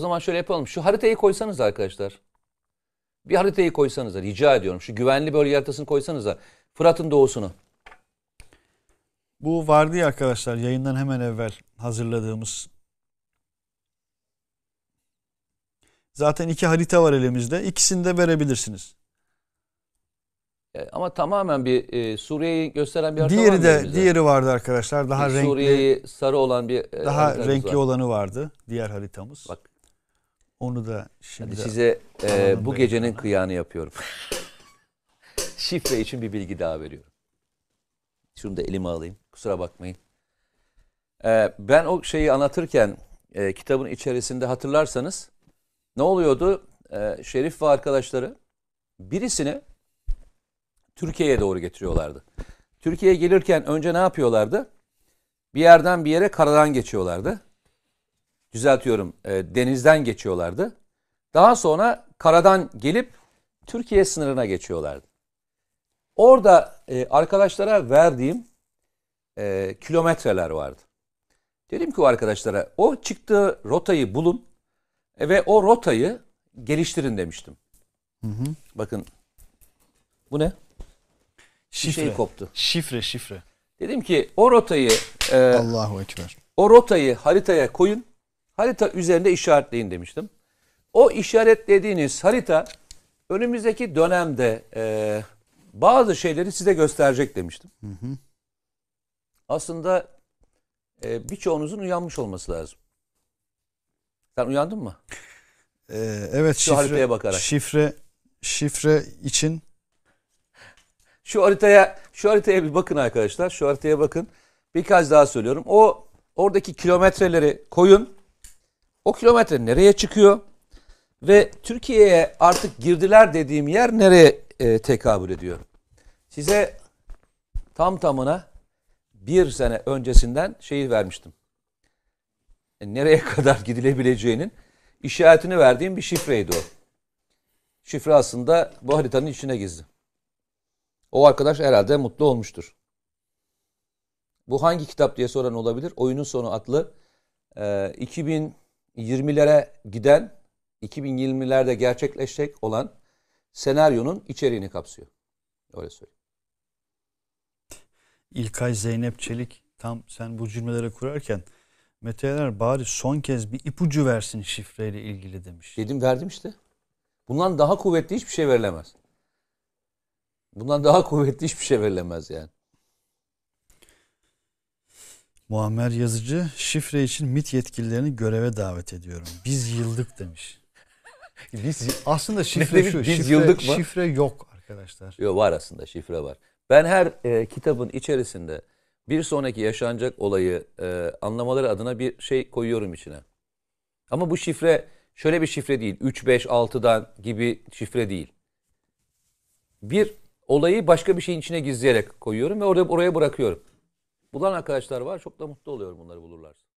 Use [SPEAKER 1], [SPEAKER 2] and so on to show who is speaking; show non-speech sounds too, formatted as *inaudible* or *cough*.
[SPEAKER 1] zaman şöyle yapalım. Şu haritayı koysanız arkadaşlar. Bir haritayı koysanız rica ediyorum. Şu güvenli bölge haritasını koysanız da Fırat'ın doğusunu.
[SPEAKER 2] Bu vardı ya arkadaşlar yayından hemen evvel hazırladığımız. Zaten iki harita var elimizde. İkisini de verebilirsiniz.
[SPEAKER 1] E, ama tamamen bir e, Suriye'yi gösteren bir harita diğeri var de bize?
[SPEAKER 2] diğeri vardı arkadaşlar. Daha bir renkli Suriye'yi sarı olan bir e, daha renkli var. olanı vardı diğer haritamız. Bak onu da şimdi... Hadi size e, bu gecenin
[SPEAKER 1] kıyağını yapıyorum. *laughs* Şifre için bir bilgi daha veriyorum. Şunu da elime alayım. Kusura bakmayın. E, ben o şeyi anlatırken e, kitabın içerisinde hatırlarsanız ne oluyordu? E, Şerif ve arkadaşları birisini Türkiye'ye doğru getiriyorlardı. Türkiye'ye gelirken önce ne yapıyorlardı? Bir yerden bir yere karadan geçiyorlardı düzeltiyorum e, denizden geçiyorlardı. Daha sonra karadan gelip Türkiye sınırına geçiyorlardı. Orada e, arkadaşlara verdiğim e, kilometreler vardı. Dedim ki o arkadaşlara o çıktığı rotayı bulun e, ve o rotayı geliştirin demiştim. Hı hı. Bakın
[SPEAKER 2] bu ne? Şifre. Bir şey koptu. Şifre şifre.
[SPEAKER 1] Dedim ki o rotayı e, Allahu ekber. O rotayı haritaya koyun harita üzerinde işaretleyin demiştim. O işaretlediğiniz harita önümüzdeki dönemde e, bazı şeyleri size gösterecek demiştim. Hı hı. Aslında e, birçoğunuzun uyanmış olması lazım. Sen uyandın
[SPEAKER 2] mı? Ee, evet. Şu şifre, haritaya bakarak. Şifre, şifre için.
[SPEAKER 1] Şu haritaya, şu haritaya bir bakın arkadaşlar. Şu haritaya bakın. Birkaç daha söylüyorum. O oradaki kilometreleri koyun. O kilometre nereye çıkıyor? Ve Türkiye'ye artık girdiler dediğim yer nereye e, tekabül ediyor? Size tam tamına bir sene öncesinden şeyi vermiştim. E, nereye *laughs* kadar gidilebileceğinin işaretini verdiğim bir şifreydi o. Şifre aslında bu haritanın içine gizli. O arkadaş herhalde mutlu olmuştur. Bu hangi kitap diye soran olabilir. Oyunun sonu adlı e, 2000 20'lere giden 2020'lerde gerçekleşecek olan senaryonun içeriğini kapsıyor. Öyle söyleyeyim.
[SPEAKER 2] İlkay Zeynep Çelik tam sen bu cümleleri kurarken Meteler bari son kez bir ipucu versin şifreyle ilgili demiş. Dedim verdim işte. Bundan daha kuvvetli hiçbir şey verilemez.
[SPEAKER 1] Bundan daha kuvvetli hiçbir şey verilemez yani.
[SPEAKER 2] Muammer Yazıcı şifre için MIT yetkililerini göreve davet ediyorum. Biz yıldık demiş. *laughs* Biz aslında şifre şu. Biz şifre, yıldık mı? Şifre yok arkadaşlar.
[SPEAKER 1] Yok var aslında şifre var. Ben her e, kitabın içerisinde bir sonraki yaşanacak olayı e, anlamaları adına bir şey koyuyorum içine. Ama bu şifre şöyle bir şifre değil. 3 5 6'dan gibi şifre değil. Bir olayı başka bir şeyin içine gizleyerek koyuyorum ve orada oraya bırakıyorum bulan arkadaşlar var. Çok da mutlu oluyorum bunları bulurlarsa.